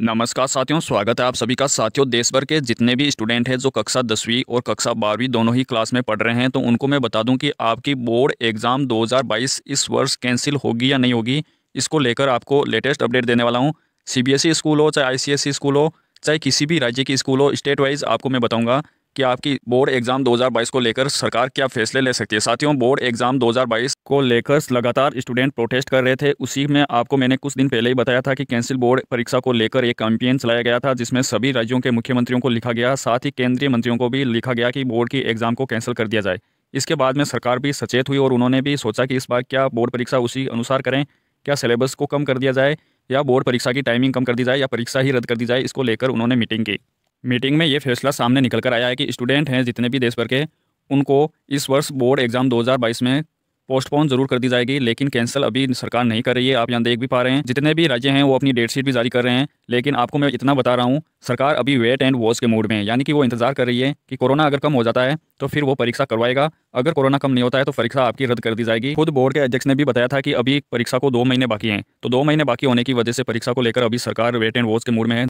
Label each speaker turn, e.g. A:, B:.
A: नमस्कार साथियों स्वागत है आप सभी का साथियों देश भर के जितने भी स्टूडेंट हैं जो कक्षा दसवीं और कक्षा बारहवीं दोनों ही क्लास में पढ़ रहे हैं तो उनको मैं बता दूं कि आपकी बोर्ड एग्ज़ाम 2022 इस वर्ष कैंसिल होगी या नहीं होगी इसको लेकर आपको लेटेस्ट अपडेट देने वाला हूं सीबीएसई स्कूल हो चाहे आईसीएसई स्कूल हो चाहे किसी भी राज्य की स्कूल हो स्टेट वाइज आपको मैं बताऊँगा कि आपकी बोर्ड एग्जाम 2022 को लेकर सरकार क्या फैसले ले सकती है साथियों बोर्ड एग्जाम 2022 को लेकर लगातार स्टूडेंट प्रोटेस्ट कर रहे थे उसी में आपको मैंने कुछ दिन पहले ही बताया था कि कैंसिल बोर्ड परीक्षा को लेकर एक कैंपेन चलाया गया था जिसमें सभी राज्यों के मुख्यमंत्रियों को लिखा गया साथ ही केंद्रीय मंत्रियों को भी लिखा गया कि बोर्ड की एग्जाम को कैंसिल कर दिया जाए इसके बाद में सरकार भी सचेत हुई और उन्होंने भी सोचा कि इस बार क्या बोर्ड परीक्षा उसी अनुसार करें क्या सिलेबस को कम कर दिया जाए या बोर्ड परीक्षा की टाइमिंग कम कर दी जाए या परीक्षा ही रद्द कर दी जाए इसको लेकर उन्होंने मीटिंग की मीटिंग में ये फैसला सामने निकल कर आया है कि स्टूडेंट हैं जितने भी देश भर के उनको इस वर्ष बोर्ड एग्जाम 2022 में पोस्टपोन जरूर कर दी जाएगी लेकिन कैंसिल अभी सरकार नहीं कर रही है आप यहाँ देख भी पा रहे हैं जितने भी राज्य हैं वो अपनी डेट शीट भी जारी कर रहे हैं लेकिन आपको मैं इतना बता रहा हूँ सरकार अभी वेट एंड वॉच के मूड में है यानी कि वो इंतजार कर रही है कि कोरोना अगर कम हो जाता है तो फिर वो परीक्षा करवाएगा अगर कोरोना कम नहीं होता है तो परीक्षा आपकी रद्द कर दी जाएगी खुद बोर्ड के अध्यक्ष ने भी बताया था कि अभी परीक्षा को दो महीने बाकी हैं तो दो महीने बाकी होने की वजह से परीक्षा को लेकर अभी सरकार वेट एंड वॉच के मूड में है